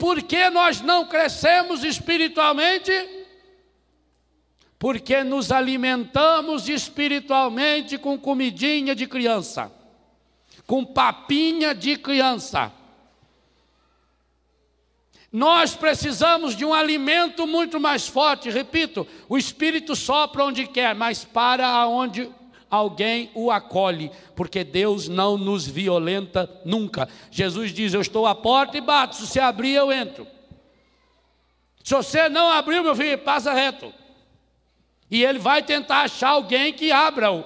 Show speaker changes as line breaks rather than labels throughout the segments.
porque nós não crescemos espiritualmente? Porque nos alimentamos espiritualmente com comidinha de criança, com papinha de criança. Nós precisamos de um alimento muito mais forte, repito, o Espírito sopra onde quer, mas para onde alguém o acolhe, porque Deus não nos violenta nunca. Jesus diz: Eu estou à porta e bato, se você abrir, eu entro. Se você não abrir, meu filho, passa reto. E ele vai tentar achar alguém que abra-o.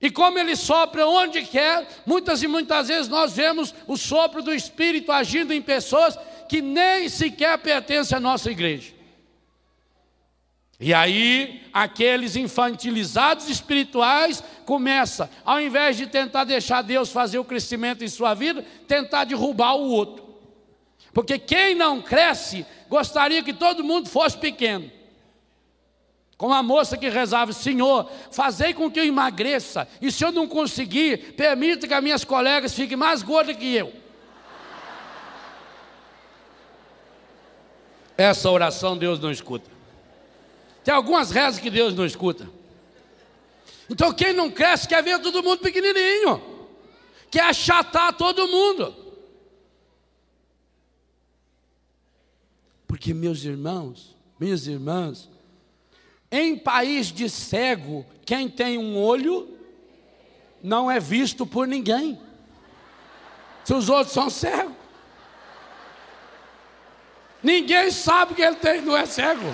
E como ele sopra onde quer, muitas e muitas vezes nós vemos o sopro do Espírito agindo em pessoas que nem sequer pertencem à nossa igreja. E aí, aqueles infantilizados espirituais começa, ao invés de tentar deixar Deus fazer o crescimento em sua vida, tentar derrubar o outro. Porque quem não cresce, gostaria que todo mundo fosse pequeno. Como a moça que rezava, Senhor, fazei com que eu emagreça, e se eu não conseguir, permita que as minhas colegas fiquem mais gordas que eu. Essa oração Deus não escuta. Tem algumas rezas que Deus não escuta. Então quem não cresce quer ver todo mundo pequenininho, quer achatar todo mundo. Porque meus irmãos, minhas irmãs, em país de cego, quem tem um olho não é visto por ninguém. Se os outros são cegos. Ninguém sabe que ele tem, não é cego.